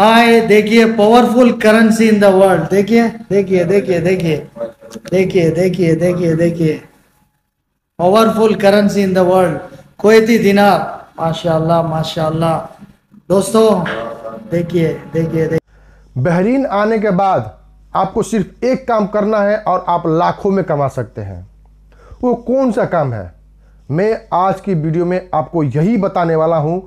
हाय देखिए powerful currency in the world देखिए देखिए देखिए देखिए देखिए देखिए देखिए देखिए powerful currency in the world Kuwaiti dinar माशाल्लाह माशाल्लाह दोस्तों देखिए देखिए देखिए बहरीन आने के बाद आपको सिर्फ एक काम करना है और आप लाखों में कमा सकते हैं वो कौन सा काम है मैं आज की वीडियो में आपको यही बताने वाला हूँ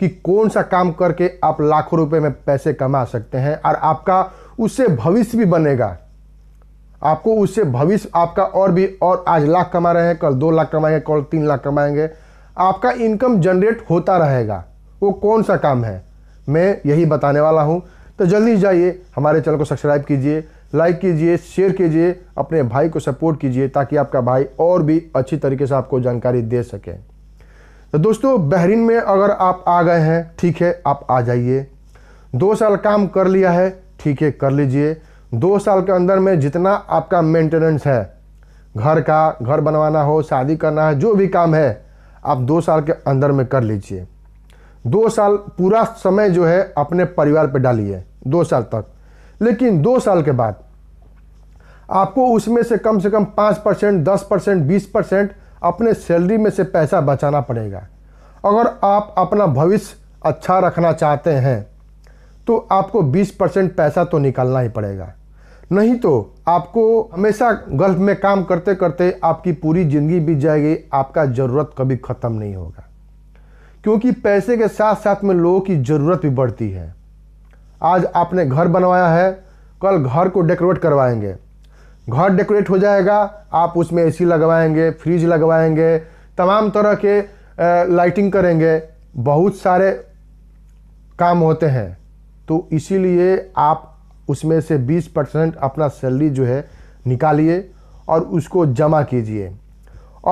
कि कौन सा काम करके आप लाखों रुपए में पैसे कमा सकते हैं और आपका उससे भविष्य भी बनेगा आपको उससे भविष्य आपका और भी और आज लाख कमा रहे हैं कल दो लाख कमाएंगे कल तीन लाख कमाएंगे आपका इनकम जनरेट होता रहेगा वो कौन सा काम है मैं यही बताने वाला हूँ तो जल्दी जाइए हमारे चैनल को सब्सक्राइब कीजिए लाइक कीजिए शेयर कीजिए अपने भाई को सपोर्ट कीजिए ताकि आपका भाई और भी अच्छी तरीके से आपको जानकारी दे सके तो दोस्तों बहरीन में अगर आप आ गए हैं ठीक है आप आ जाइए दो साल काम कर लिया है ठीक है कर लीजिए दो साल के अंदर में जितना आपका मेंटेनेंस है घर का घर बनवाना हो शादी करना है जो भी काम है आप दो साल के अंदर में कर लीजिए दो साल पूरा समय जो है अपने परिवार पर डालिए दो साल तक लेकिन दो साल के बाद आपको उसमें से कम से कम पाँच परसेंट दस परसेंट बीस परसेंट अपने सैलरी में से पैसा बचाना पड़ेगा अगर आप अपना भविष्य अच्छा रखना चाहते हैं तो आपको 20 परसेंट पैसा तो निकालना ही पड़ेगा नहीं तो आपको हमेशा गल्फ में काम करते करते आपकी पूरी ज़िंदगी बीत जाएगी आपका ज़रूरत कभी ख़त्म नहीं होगा क्योंकि पैसे के साथ साथ में लोगों की ज़रूरत भी बढ़ती है आज आपने घर बनवाया है कल घर को डेकोरेट करवाएंगे घर डेकोरेट हो जाएगा आप उसमें एसी लगवाएंगे फ्रिज लगवाएंगे तमाम तरह के लाइटिंग करेंगे बहुत सारे काम होते हैं तो इसीलिए आप उसमें से 20 परसेंट अपना सैलरी जो है निकालिए और उसको जमा कीजिए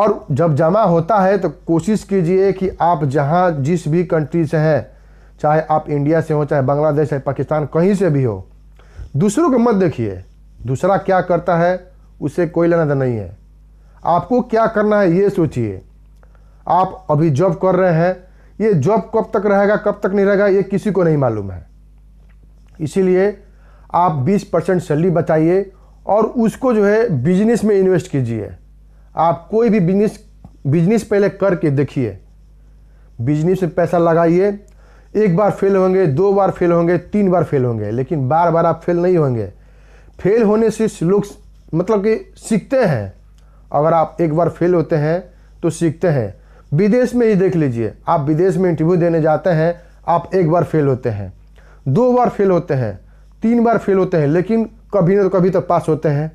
और जब जमा होता है तो कोशिश कीजिए कि आप जहाँ जिस भी कंट्री से हैं चाहे आप इंडिया से हो चाहे बांग्लादेश है पाकिस्तान कहीं से भी हो दूसरों को मत देखिए दूसरा क्या करता है उससे कोई लेना देना नहीं है आपको क्या करना है ये सोचिए आप अभी जॉब कर रहे हैं ये जॉब कब तक रहेगा कब तक नहीं रहेगा ये किसी को नहीं मालूम है इसीलिए आप 20 परसेंट सैलरी बचाइए और उसको जो है बिजनेस में इन्वेस्ट कीजिए आप कोई भी बिजनेस बिजनेस पहले करके देखिए बिजनेस में पैसा लगाइए एक बार फेल होंगे दो बार फेल होंगे तीन बार फेल होंगे लेकिन बार बार आप फेल नहीं होंगे फेल होने से लोग मतलब कि सीखते हैं अगर आप एक बार फेल होते हैं तो सीखते हैं विदेश में ही देख लीजिए आप विदेश में इंटरव्यू देने जाते हैं आप एक बार फेल होते हैं दो बार फेल होते हैं तीन बार फेल होते हैं लेकिन कभी ना कभी तो पास होते हैं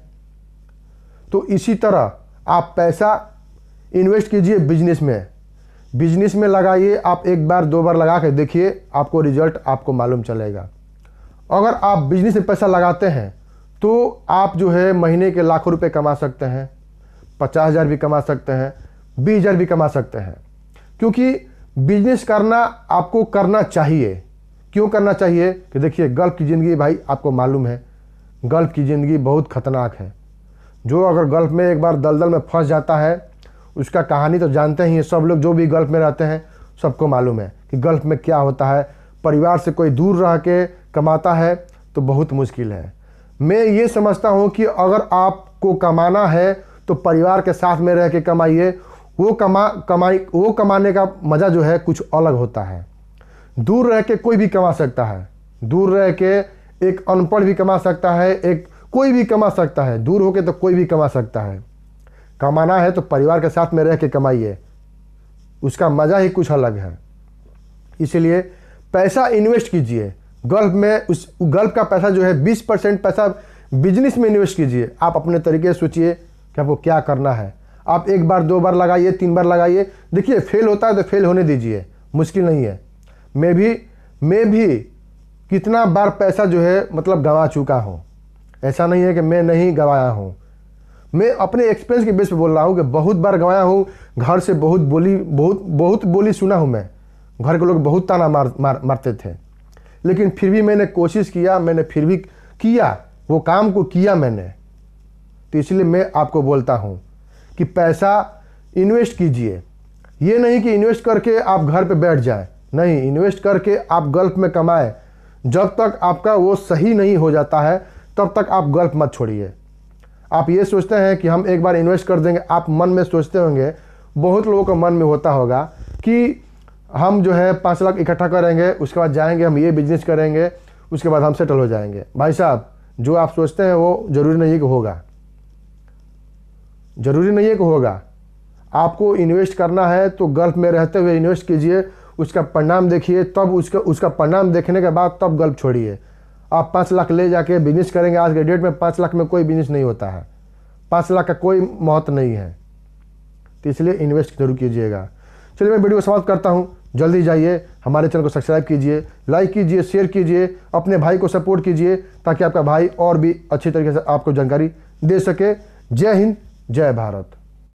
तो इसी तरह आप पैसा इन्वेस्ट कीजिए बिजनेस में बिजनेस में लगाइए आप एक बार दो बार लगा के देखिए आपको रिजल्ट आपको मालूम चलेगा अगर आप बिजनेस में पैसा लगाते हैं तो आप जो है महीने के लाखों रुपए कमा सकते हैं पचास हज़ार भी कमा सकते हैं बीस हज़ार भी कमा सकते हैं क्योंकि बिजनेस करना आपको करना चाहिए क्यों करना चाहिए कि देखिए गल्फ की ज़िंदगी भाई आपको मालूम है गल्फ की ज़िंदगी बहुत खतरनाक है जो अगर गल्फ में एक बार दलदल में फंस जाता है उसका कहानी तो जानते ही हैं सब लोग जो भी गल्फ में रहते हैं सबको मालूम है कि गल्फ में क्या होता है परिवार से कोई दूर रह के कमाता है तो बहुत मुश्किल है मैं ये समझता हूँ कि अगर आपको कमाना है तो परिवार के साथ में रह के कमाइए वो कमा कमाई वो कमाने का मज़ा जो है कुछ अलग होता है दूर रह के कोई भी कमा सकता है दूर रह के एक अनपढ़ भी कमा सकता है एक कोई भी कमा सकता है दूर होके तो कोई भी कमा सकता है कमाना है तो परिवार के साथ में रह के कमाइए उसका मज़ा ही कुछ अलग है इसलिए पैसा इन्वेस्ट कीजिए गल्फ में उस गल्फ का पैसा जो है बीस परसेंट पैसा बिजनेस में इन्वेस्ट कीजिए आप अपने तरीके से सोचिए कि आपको क्या करना है आप एक बार दो बार लगाइए तीन बार लगाइए देखिए फेल होता है तो फेल होने दीजिए मुश्किल नहीं है मैं भी मैं भी कितना बार पैसा जो है मतलब गंवा चुका हूँ ऐसा नहीं है कि मैं नहीं गंवाया हूँ मैं अपने एक्सपीरियंस के बेस पर बोल रहा हूँ कि बहुत बार गंवाया हूँ घर से बहुत बोली बहुत बहुत बोली सुना हूँ मैं घर के लोग बहुत ताना मार, मार मारते थे लेकिन फिर भी मैंने कोशिश किया मैंने फिर भी किया वो काम को किया मैंने तो इसलिए मैं आपको बोलता हूँ कि पैसा इन्वेस्ट कीजिए ये नहीं कि इन्वेस्ट करके आप घर पे बैठ जाए नहीं इन्वेस्ट करके आप गल्फ में कमाए जब तक आपका वो सही नहीं हो जाता है तब तक आप गल्फ मत छोड़िए आप ये सोचते हैं कि हम एक बार इन्वेस्ट कर देंगे आप मन में सोचते होंगे बहुत लोगों का मन में होता होगा कि हम जो है पाँच लाख इकट्ठा करेंगे उसके बाद जाएंगे हम ये बिजनेस करेंगे उसके बाद हम सेटल हो जाएंगे भाई साहब जो आप सोचते हैं वो ज़रूरी नहीं है कि होगा ज़रूरी नहीं है कि होगा आपको इन्वेस्ट करना है तो गल्फ में रहते हुए इन्वेस्ट कीजिए उसका परिणाम देखिए तब उसका उसका परिणाम देखने के बाद तब गल्फ छोड़िए आप पाँच लाख ले जाके बिजनेस करेंगे आज के डेट में पाँच लाख में कोई बिजनेस नहीं होता है पाँच लाख का कोई महत्व नहीं है तो इसलिए इन्वेस्ट जरूर कीजिएगा चलिए मैं वीडियो को समाप्त करता हूँ जल्दी जाइए हमारे चैनल को सब्सक्राइब कीजिए लाइक कीजिए शेयर कीजिए अपने भाई को सपोर्ट कीजिए ताकि आपका भाई और भी अच्छी तरीके से आपको जानकारी दे सके जय हिंद जय भारत